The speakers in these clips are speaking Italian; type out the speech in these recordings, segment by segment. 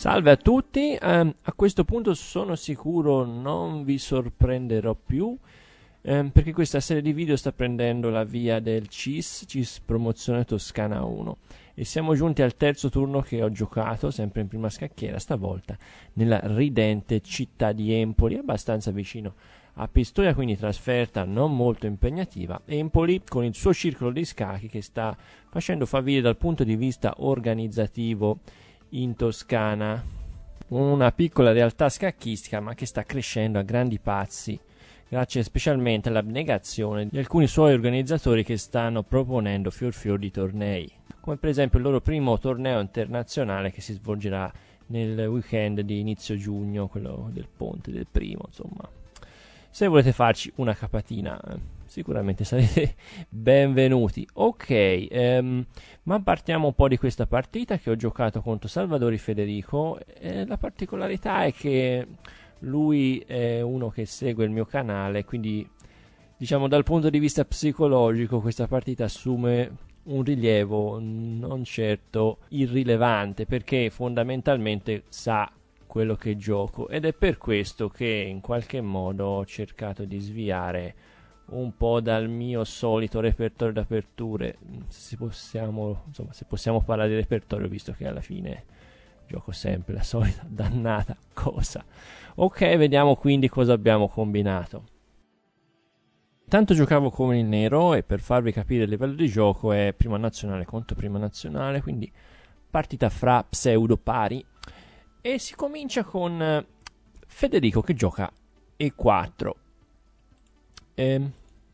Salve a tutti, eh, a questo punto sono sicuro non vi sorprenderò più eh, perché questa serie di video sta prendendo la via del CIS, CIS Promozione Toscana 1 e siamo giunti al terzo turno che ho giocato, sempre in prima scacchiera, stavolta nella ridente città di Empoli, abbastanza vicino a Pistoia, quindi trasferta non molto impegnativa. Empoli con il suo circolo di scacchi che sta facendo faville dal punto di vista organizzativo in Toscana, una piccola realtà scacchistica ma che sta crescendo a grandi passi grazie specialmente all'abnegazione di alcuni suoi organizzatori che stanno proponendo fior fior di tornei, come per esempio il loro primo torneo internazionale che si svolgerà nel weekend di inizio giugno, quello del ponte del primo, insomma. Se volete farci una capatina eh sicuramente sarete benvenuti. Ok, ehm, ma partiamo un po' di questa partita che ho giocato contro Salvadori Federico. Eh, la particolarità è che lui è uno che segue il mio canale, quindi diciamo dal punto di vista psicologico questa partita assume un rilievo non certo irrilevante perché fondamentalmente sa quello che gioco ed è per questo che in qualche modo ho cercato di sviare un po' dal mio solito repertorio d'aperture, mm, se possiamo, insomma, se possiamo parlare di repertorio visto che alla fine gioco sempre la solita dannata cosa. Ok, vediamo quindi cosa abbiamo combinato. Intanto giocavo con il nero e per farvi capire il livello di gioco è prima nazionale contro prima nazionale, quindi partita fra pseudo pari e si comincia con eh, Federico che gioca E4 eh,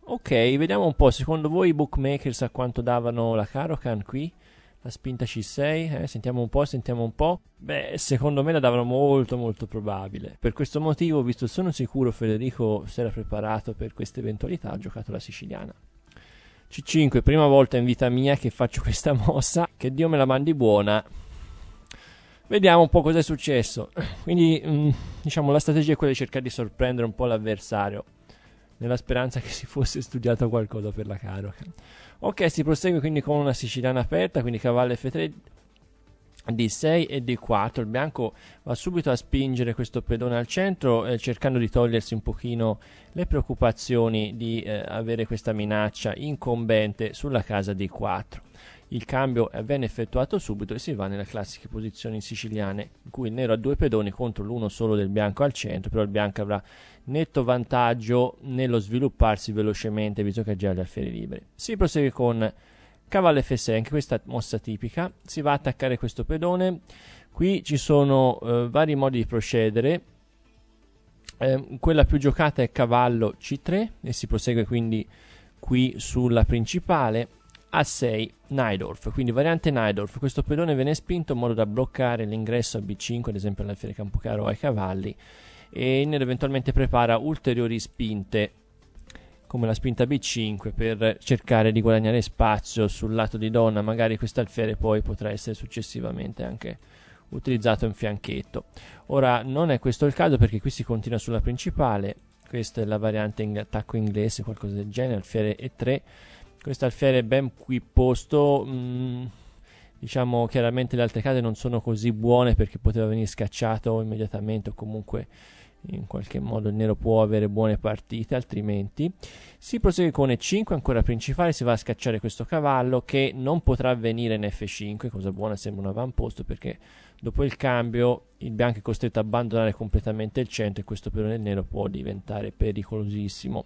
ok, vediamo un po'. Secondo voi i bookmakers a quanto davano la Karokan qui? La spinta C6, eh? sentiamo un po', sentiamo un po'. Beh, secondo me la davano molto molto probabile. Per questo motivo, visto sono sicuro Federico si era preparato per questa eventualità, ha giocato la siciliana. C5, prima volta in vita mia che faccio questa mossa, che Dio me la mandi buona. Vediamo un po' cosa è successo. Quindi, mh, mm, diciamo, la strategia è quella di cercare di sorprendere un po' l'avversario nella speranza che si fosse studiato qualcosa per la carroca. Ok, si prosegue quindi con una siciliana aperta, quindi cavallo F3 D6 e D4, il bianco va subito a spingere questo pedone al centro eh, cercando di togliersi un pochino le preoccupazioni di eh, avere questa minaccia incombente sulla casa D4. Il cambio venne effettuato subito e si va nelle classiche posizioni siciliane, in cui il nero ha due pedoni contro l'uno solo del bianco al centro, però il bianco avrà netto vantaggio nello svilupparsi velocemente, visto che ha già gli alfieri liberi. Si prosegue con cavallo F6, anche questa mossa tipica, si va ad attaccare questo pedone, qui ci sono eh, vari modi di procedere, eh, quella più giocata è cavallo C3 e si prosegue quindi qui sulla principale, a 6 Nidorf, quindi variante Nidorf, Questo pedone viene spinto in modo da bloccare l'ingresso a B5, ad esempio alla Fiera Campocaro o ai cavalli, e Nero eventualmente prepara ulteriori spinte, come la spinta B5, per cercare di guadagnare spazio sul lato di donna. Magari questo alfiere poi potrà essere successivamente anche utilizzato in fianchetto. Ora non è questo il caso perché qui si continua sulla principale, questa è la variante in attacco inglese, qualcosa del genere, alfiere E3 questo alfiere è ben qui posto mh, mm, diciamo chiaramente le altre case non sono così buone perché poteva venire scacciato immediatamente o comunque in qualche modo il nero può avere buone partite altrimenti si prosegue con e5 ancora principale si va a scacciare questo cavallo che non potrà venire in f5 cosa buona sembra un avamposto perché dopo il cambio il bianco è costretto a abbandonare completamente il centro e questo per il nero può diventare pericolosissimo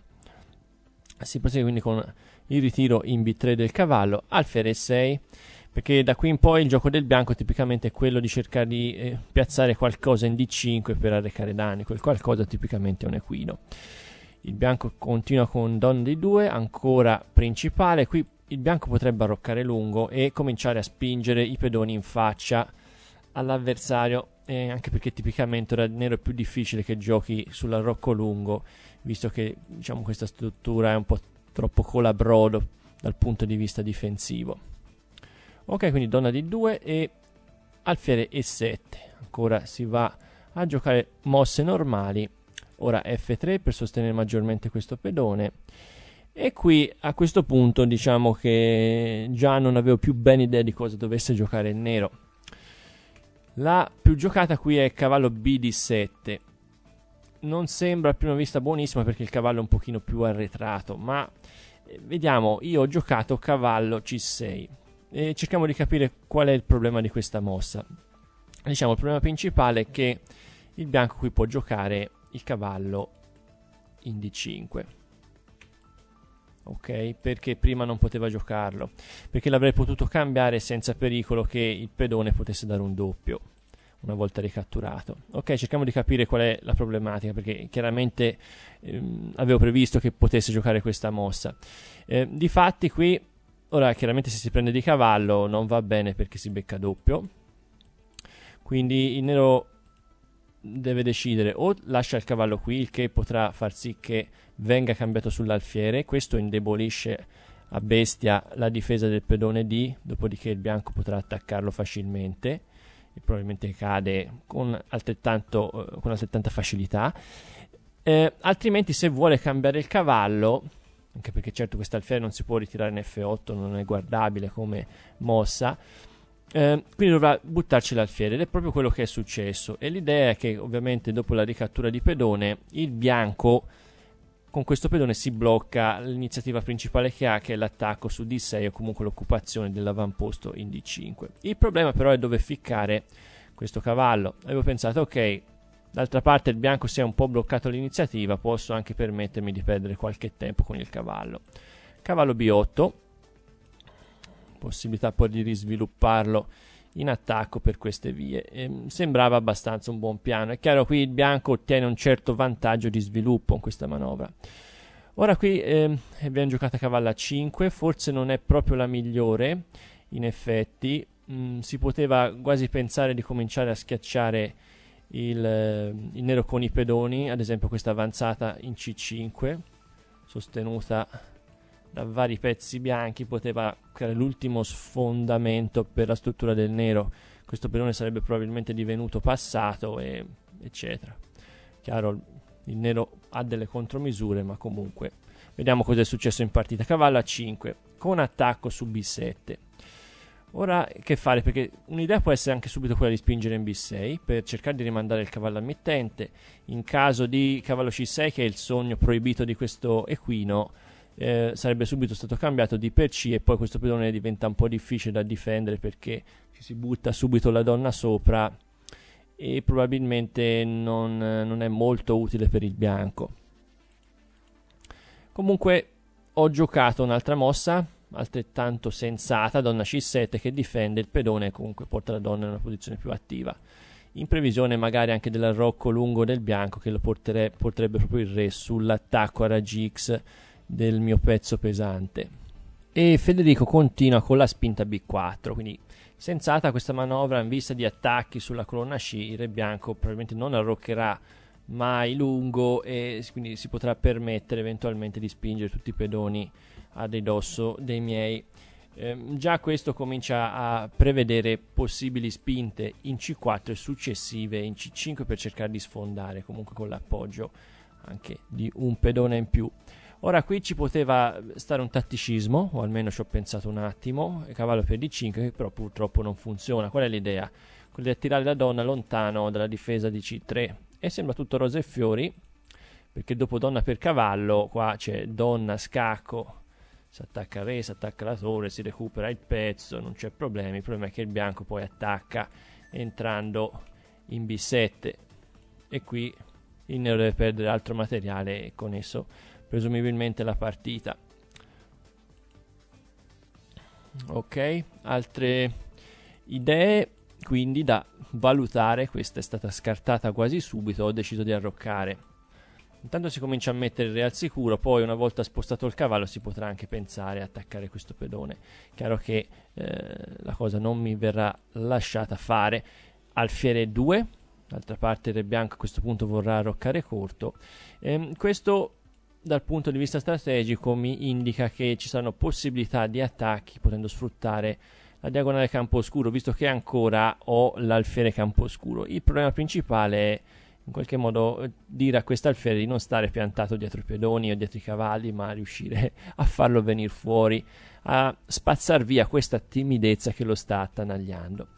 si prosegue quindi con il ritiro in B3 del cavallo, alfere 6, perché da qui in poi il gioco del bianco tipicamente è quello di cercare di eh, piazzare qualcosa in D5 per arrecare danni, quel qualcosa tipicamente è un equino. Il bianco continua con Don di 2 ancora principale, qui il bianco potrebbe arroccare lungo e cominciare a spingere i pedoni in faccia all'avversario eh, anche perché tipicamente Red Nero è più difficile che giochi sull'arrocco lungo, visto che diciamo, questa struttura è un po' troppo colabrodo dal punto di vista difensivo. Ok, quindi donna di 2 e alfiere E7. Ancora si va a giocare mosse normali, ora F3 per sostenere maggiormente questo pedone. E qui a questo punto diciamo che già non avevo più ben idea di cosa dovesse giocare il nero la più giocata qui è cavallo BD7. Non sembra a prima vista buonissima perché il cavallo è un pochino più arretrato, ma eh, vediamo, io ho giocato cavallo C6 e cerchiamo di capire qual è il problema di questa mossa. Diciamo, il problema principale è che il bianco qui può giocare il cavallo in D5 ok? Perché prima non poteva giocarlo, perché l'avrei potuto cambiare senza pericolo che il pedone potesse dare un doppio una volta ricatturato. Ok, cerchiamo di capire qual è la problematica, perché chiaramente ehm, avevo previsto che potesse giocare questa mossa. Eh, difatti qui, ora chiaramente se si prende di cavallo non va bene perché si becca doppio, quindi il nero deve decidere o lascia il cavallo qui, il che potrà far sì che venga cambiato sull'alfiere, questo indebolisce a bestia la difesa del pedone D, dopodiché il bianco potrà attaccarlo facilmente e probabilmente cade con, altrettanto, eh, con altrettanta facilità. Eh, altrimenti se vuole cambiare il cavallo, anche perché certo questa alfiere non si può ritirare in F8, non è guardabile come mossa, eh, quindi dovrà buttarci l'alfiere ed è proprio quello che è successo. E l'idea è che ovviamente dopo la ricattura di pedone il bianco con questo pedone si blocca l'iniziativa principale che ha che è l'attacco su D6 o comunque l'occupazione dell'avamposto in D5. Il problema però è dove ficcare questo cavallo. Avevo pensato ok, d'altra parte il bianco si è un po' bloccato l'iniziativa, posso anche permettermi di perdere qualche tempo con il cavallo. Cavallo B8 possibilità poi di risvilupparlo in attacco per queste vie. E ehm, sembrava abbastanza un buon piano. È chiaro qui il bianco ottiene un certo vantaggio di sviluppo in questa manovra. Ora qui eh, abbiamo giocato a cavallo a 5, forse non è proprio la migliore, in effetti mm, si poteva quasi pensare di cominciare a schiacciare il, il nero con i pedoni, ad esempio questa avanzata in C5, sostenuta da vari pezzi bianchi poteva creare l'ultimo sfondamento per la struttura del nero. Questo pedone sarebbe probabilmente divenuto passato, e, eccetera. Chiaro, il nero ha delle contromisure, ma comunque vediamo cosa è successo in partita. Cavallo a 5 con attacco su B7. Ora che fare? Perché un'idea può essere anche subito quella di spingere in B6 per cercare di rimandare il cavallo al mittente. In caso di cavallo C6, che è il sogno proibito di questo equino, eh, sarebbe subito stato cambiato di per C e poi questo pedone diventa un po' difficile da difendere perché ci si butta subito la donna sopra e probabilmente non, non è molto utile per il bianco. Comunque ho giocato un'altra mossa altrettanto sensata, donna C7 che difende il pedone e comunque porta la donna in una posizione più attiva. In previsione magari anche dell'arrocco lungo del bianco che lo portere, porterebbe proprio il re sull'attacco a raggi X del mio pezzo pesante. E Federico continua con la spinta B4, quindi sensata questa manovra in vista di attacchi sulla colonna C, il Re Bianco probabilmente non arroccherà mai lungo e quindi si potrà permettere eventualmente di spingere tutti i pedoni a ridosso dei miei. Eh, già questo comincia a prevedere possibili spinte in C4 e successive in C5 per cercare di sfondare comunque con l'appoggio anche di un pedone in più. Ora qui ci poteva stare un tatticismo, o almeno ci ho pensato un attimo, cavallo per d5 che però purtroppo non funziona. Qual è l'idea? Quella di attirare la donna lontano dalla difesa di c3 e sembra tutto rose e fiori perché dopo donna per cavallo qua c'è donna scacco si attacca re, si attacca la torre, si recupera il pezzo, non c'è problemi, il problema è che il bianco poi attacca entrando in b7 e qui il nero deve perdere altro materiale e con esso presumibilmente la partita. Ok, altre idee quindi da valutare, questa è stata scartata quasi subito, ho deciso di arroccare. Intanto si comincia a mettere il re al sicuro, poi una volta spostato il cavallo si potrà anche pensare a attaccare questo pedone. Chiaro che eh, la cosa non mi verrà lasciata fare. Alfiere 2, d'altra parte il re bianco a questo punto vorrà arroccare corto. Ehm, questo dal punto di vista strategico mi indica che ci saranno possibilità di attacchi potendo sfruttare la diagonale campo oscuro, visto che ancora ho l'alfiere campo oscuro. Il problema principale è in qualche modo dire a quest'alfiere di non stare piantato dietro i pedoni o dietro i cavalli, ma riuscire a farlo venire fuori, a spazzar via questa timidezza che lo sta attanagliando.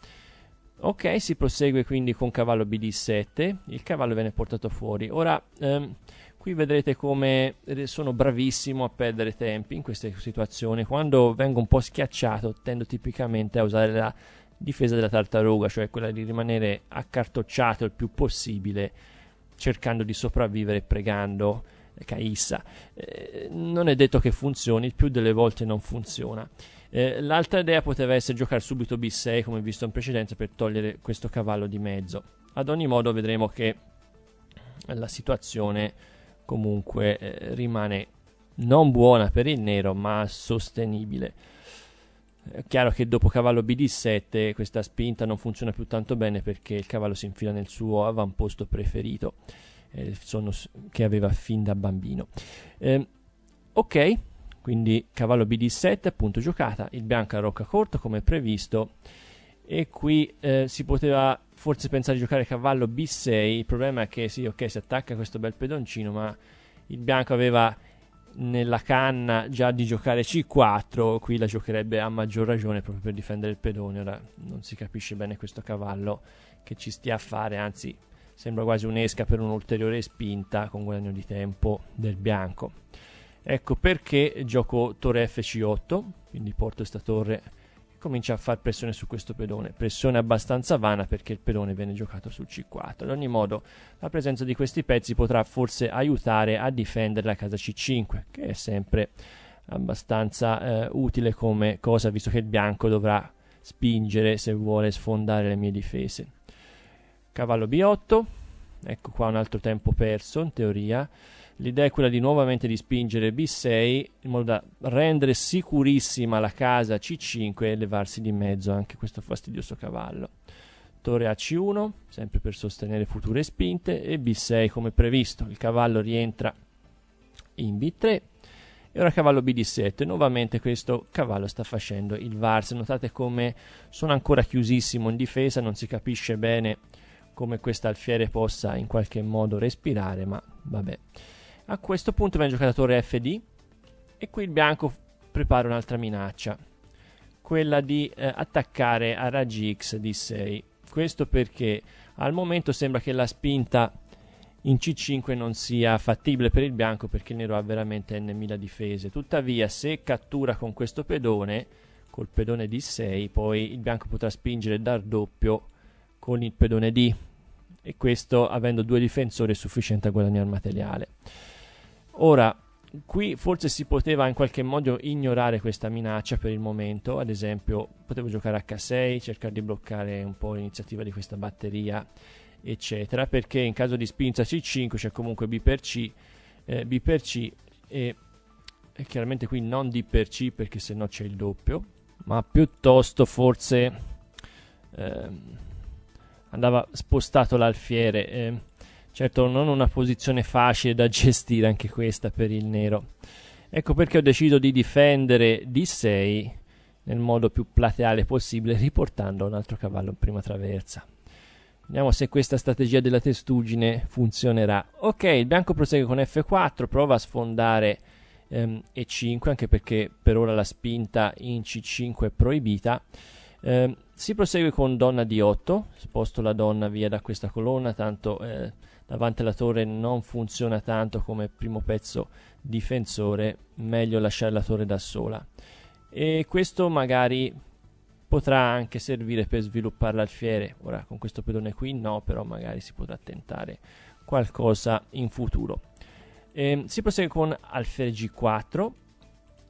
Ok, si prosegue quindi con cavallo bd 7 il cavallo viene portato fuori. Ora, ehm, Qui vedrete come eh, sono bravissimo a perdere tempi in queste situazioni. Quando vengo un po' schiacciato tendo tipicamente a usare la difesa della tartaruga, cioè quella di rimanere accartocciato il più possibile cercando di sopravvivere pregando eh, Caissa. Eh, non è detto che funzioni, più delle volte non funziona. Eh, l'altra idea poteva essere giocare subito B6 come visto in precedenza per togliere questo cavallo di mezzo. Ad ogni modo vedremo che la situazione comunque eh, rimane non buona per il nero ma sostenibile. È chiaro che dopo cavallo BD7 questa spinta non funziona più tanto bene perché il cavallo si infila nel suo avamposto preferito, eh, che aveva fin da bambino. Eh, ok, quindi cavallo BD7 appunto giocata, il bianco a rocca corta come previsto e qui eh, si poteva forse pensare di giocare cavallo B6 il problema è che sì ok si attacca questo bel pedoncino ma il bianco aveva nella canna già di giocare C4 qui la giocherebbe a maggior ragione proprio per difendere il pedone ora non si capisce bene questo cavallo che ci stia a fare anzi sembra quasi un'esca per un'ulteriore spinta con guadagno di tempo del bianco ecco perché gioco torre fc 8 quindi porto questa torre comincia a far pressione su questo pedone, pressione abbastanza vana perché il pedone viene giocato sul C4. Ad ogni modo, la presenza di questi pezzi potrà forse aiutare a difendere la casa C5, che è sempre abbastanza eh, utile come cosa, visto che il bianco dovrà spingere se vuole sfondare le mie difese. Cavallo B8, ecco qua un altro tempo perso in teoria. L'idea è quella di nuovamente di spingere B6 in modo da rendere sicurissima la casa C5 e levarsi di mezzo anche questo fastidioso cavallo. Torre a C1, sempre per sostenere future spinte, e B6 come previsto. Il cavallo rientra in B3 e ora cavallo BD7. Nuovamente questo cavallo sta facendo il Vars. Notate come sono ancora chiusissimo in difesa, non si capisce bene come questo alfiere possa in qualche modo respirare, ma vabbè. A questo punto viene giocatore FD e qui il bianco prepara un'altra minaccia, quella di eh, attaccare a raggi X di 6. Questo perché al momento sembra che la spinta in C5 non sia fattibile per il bianco perché il nero ha veramente n.000 difese. Tuttavia, se cattura con questo pedone, col pedone D6, poi il bianco potrà spingere dal doppio con il pedone D e questo avendo due difensori è sufficiente a guadagnare materiale. Ora, qui forse si poteva in qualche modo ignorare questa minaccia per il momento, ad esempio potevo giocare H6, cercare di bloccare un po' l'iniziativa di questa batteria, eccetera, perché in caso di spinta C5 c'è cioè comunque B per C, eh, B per C e, e, chiaramente qui non D per C perché sennò c'è il doppio, ma piuttosto forse eh, andava spostato l'alfiere. Eh, Certo, non una posizione facile da gestire anche questa per il nero. Ecco perché ho deciso di difendere D6 nel modo più plateale possibile, riportando un altro cavallo in prima traversa. Vediamo se questa strategia della testuggine funzionerà. Ok, il bianco prosegue con F4, prova a sfondare E5, ehm, anche perché per ora la spinta in C5 è proibita. Eh, si prosegue con donna D8, sposto la donna via da questa colonna, tanto eh, davanti alla torre non funziona tanto come primo pezzo difensore, meglio lasciare la torre da sola. E questo magari potrà anche servire per sviluppare l'alfiere. Ora con questo pedone qui no, però magari si potrà tentare qualcosa in futuro. E, ehm, si prosegue con alfiere G4,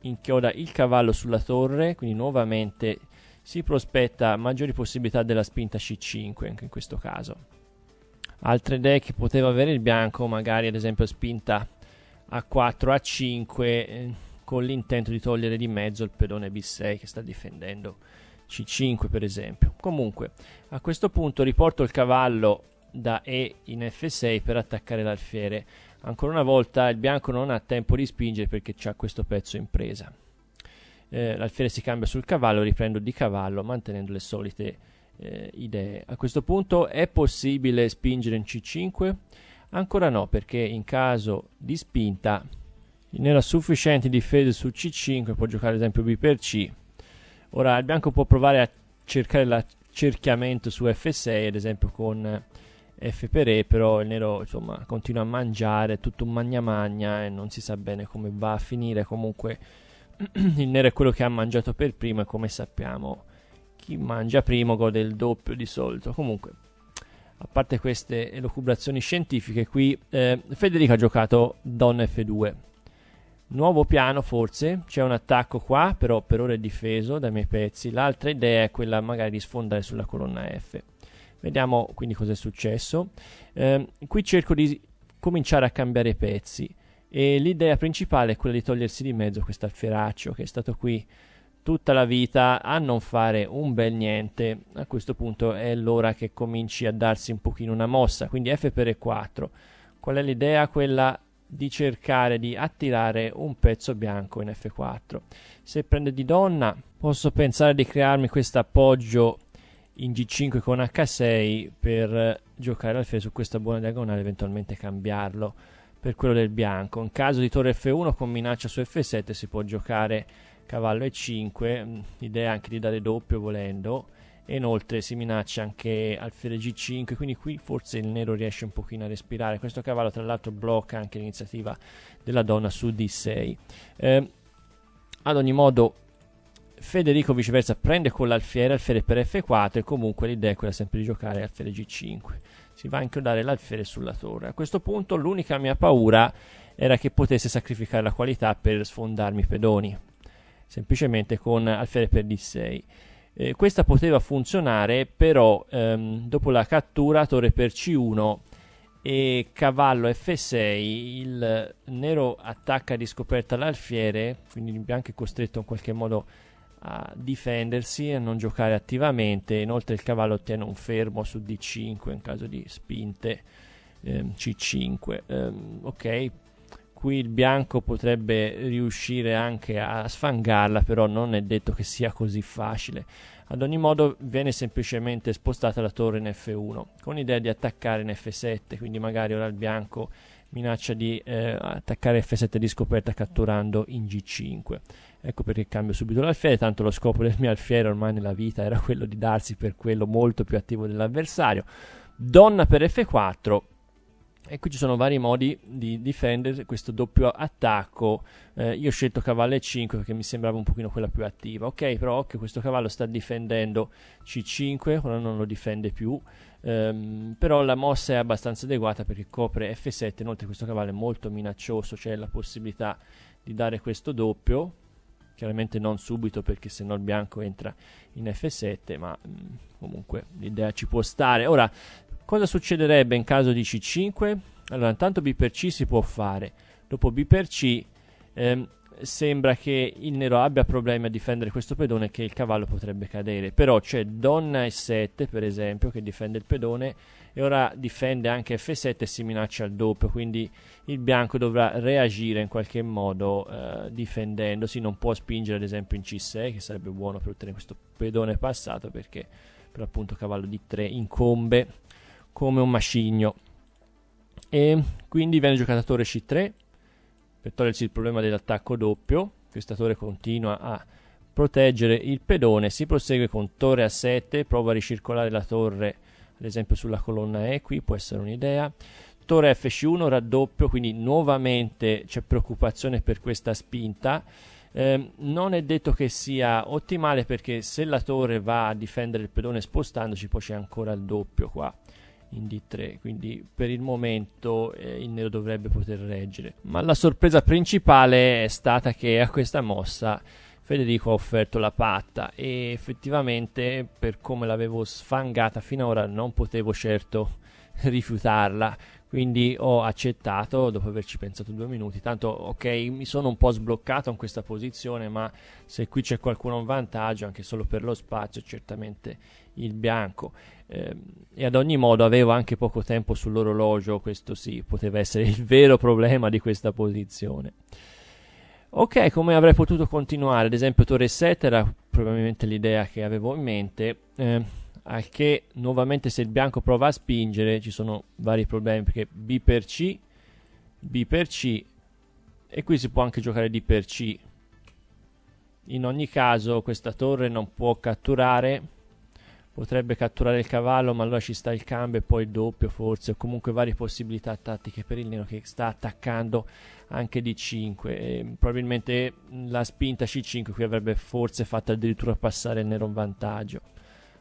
inchioda il cavallo sulla torre, quindi nuovamente si prospetta maggiori possibilità della spinta C5 anche in questo caso altre idee che poteva avere il bianco, magari ad esempio spinta a 4 a 5 eh, con l'intento di togliere di mezzo il pedone B6 che sta difendendo C5 per esempio. Comunque, a questo punto riporto il cavallo da E in F6 per attaccare l'alfiere. Ancora una volta il bianco non ha tempo di spingere perché c'ha questo pezzo in presa. Eh, l'alfiere si cambia sul cavallo, riprendo di cavallo mantenendo le solite eh, idee. A questo punto è possibile spingere in C5? Ancora no, perché in caso di spinta ha sufficiente difesa su C5 può giocare ad esempio B per C. Ora il bianco può provare a cercare l'accerchiamento su F6, ad esempio con F per E, però il nero insomma, continua a mangiare, tutto un magna magna e non si sa bene come va a finire. Comunque il nero è quello che ha mangiato per prima e come sappiamo chi mangia primo gode il doppio di solito. Comunque, a parte queste elucubrazioni scientifiche, qui eh, Federico ha giocato Donna F2. Nuovo piano forse, c'è un attacco qua, però per ora è difeso dai miei pezzi. L'altra idea è quella magari di sfondare sulla colonna F. Vediamo quindi cosa è successo. Eh, qui cerco di cominciare a cambiare pezzi e l'idea principale è quella di togliersi di mezzo questo alferaccio che è stato qui tutta la vita a non fare un bel niente, a questo punto è l'ora che cominci a darsi un pochino una mossa, quindi F per E4. Qual è l'idea? Quella di cercare di attirare un pezzo bianco in F4. Se prende di donna posso pensare di crearmi questo appoggio in G5 con H6 per giocare alfine su questa buona diagonale eventualmente cambiarlo per quello del bianco. In caso di torre F1 con minaccia su F7 si può giocare cavallo E5, l'idea è anche di dare doppio volendo, e inoltre si minaccia anche alfiere G5, quindi qui forse il nero riesce un pochino a respirare. Questo cavallo tra l'altro blocca anche l'iniziativa della donna su D6. Eh, ad ogni modo Federico viceversa prende con l'alfiere, alfiere per F4 e comunque l'idea è quella sempre di giocare alfiere G5. Si va a inchiodare l'alfiere sulla torre. A questo punto l'unica mia paura era che potesse sacrificare la qualità per sfondarmi i pedoni semplicemente con alfiere per d6. Eh, questa poteva funzionare, però ehm, dopo la cattura torre per c1 e cavallo f6 il nero attacca di scoperta l'alfiere, quindi il bianco è costretto in qualche modo a difendersi e a non giocare attivamente, inoltre il cavallo ottiene un fermo su d5 in caso di spinte. Ehm, C5, ehm, ok, qui il bianco potrebbe riuscire anche a sfangarla, però non è detto che sia così facile. Ad ogni modo viene semplicemente spostata la torre in F1 con l'idea di attaccare in F7, quindi magari ora il bianco minaccia di eh, attaccare F7 di scoperta catturando in G5. Ecco perché cambio subito l'alfiere, tanto lo scopo del mio alfiere ormai nella vita era quello di darsi per quello molto più attivo dell'avversario. Donna per F4 e qui ci sono vari modi di difendere questo doppio attacco. Eh, io ho scelto cavallo E5 perché mi sembrava un pochino quella più attiva. Ok, però occhio, questo cavallo sta difendendo C5, ora non lo difende più. Um, però la mossa è abbastanza adeguata perché copre F7, inoltre questo cavallo è molto minaccioso, c'è la possibilità di dare questo doppio. Chiaramente non subito perché sennò il bianco entra in F7, ma um, comunque l'idea ci può stare. Ora, Cosa succederebbe in caso di C5? Allora, intanto B per C si può fare. Dopo B per C ehm, sembra che il nero abbia problemi a difendere questo pedone e che il cavallo potrebbe cadere. Però c'è donna E7, per esempio, che difende il pedone e ora difende anche F7 e si minaccia il doppio, quindi il bianco dovrà reagire in qualche modo eh, difendendosi, non può spingere ad esempio in C6 che sarebbe buono per ottenere questo pedone passato perché per appunto cavallo D3 incombe come un macigno. E quindi viene giocato a torre C3 per togliersi il problema dell'attacco doppio. Questatore continua a proteggere il pedone. Si prosegue con torre A7, prova a ricircolare la torre, ad esempio sulla colonna E, qui può essere un'idea. Torre FC1, raddoppio, quindi nuovamente c'è preoccupazione per questa spinta. Eh, non è detto che sia ottimale perché se la torre va a difendere il pedone spostandoci poi c'è ancora il doppio qua in D3, quindi per il momento eh, il nero dovrebbe poter reggere. Ma la sorpresa principale è stata che a questa mossa Federico ha offerto la patta e effettivamente per come l'avevo sfangata finora non potevo certo rifiutarla, quindi ho accettato dopo averci pensato due minuti. Tanto, ok, mi sono un po' sbloccato in questa posizione, ma se qui c'è qualcuno in vantaggio, anche solo per lo spazio, certamente il bianco. Eh, e ad ogni modo avevo anche poco tempo sull'orologio, questo sì, poteva essere il vero problema di questa posizione. Ok, come avrei potuto continuare? Ad esempio Torre 7 era probabilmente l'idea che avevo in mente. Eh, al che nuovamente se il bianco prova a spingere ci sono vari problemi perché B per C, B per C e qui si può anche giocare D per C. In ogni caso questa torre non può catturare, potrebbe catturare il cavallo ma allora ci sta il cambio e poi il doppio forse o comunque varie possibilità tattiche per il nero che sta attaccando anche D5 e probabilmente la spinta C5 qui avrebbe forse fatto addirittura passare il nero in vantaggio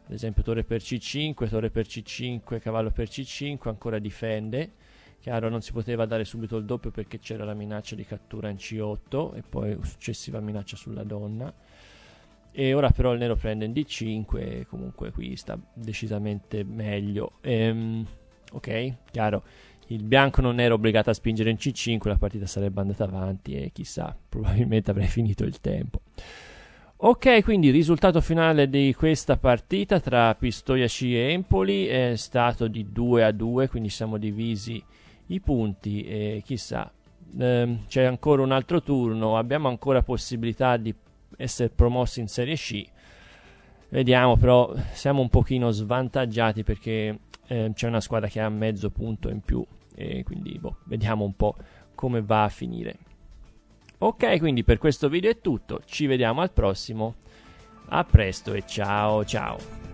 ad esempio torre per c5, torre per c5, cavallo per c5, ancora difende. Chiaro, non si poteva dare subito il doppio perché c'era la minaccia di cattura in c8 e poi successiva minaccia sulla donna. E ora però il nero prende in d5 comunque qui sta decisamente meglio. Ehm, ok, chiaro. Il bianco non era obbligato a spingere in c5, la partita sarebbe andata avanti e chissà, probabilmente avrei finito il tempo. Ok, quindi il risultato finale di questa partita tra Pistoia Pistoiaci e Empoli è stato di 2 a 2, quindi siamo divisi i punti e chissà, ehm, c'è ancora un altro turno, abbiamo ancora possibilità di essere promossi in Serie C. Vediamo, però siamo un pochino svantaggiati perché ehm, c'è una squadra che ha mezzo punto in più e quindi boh, vediamo un po' come va a finire. Ok, quindi per questo video è tutto, ci vediamo al prossimo, a presto e ciao ciao!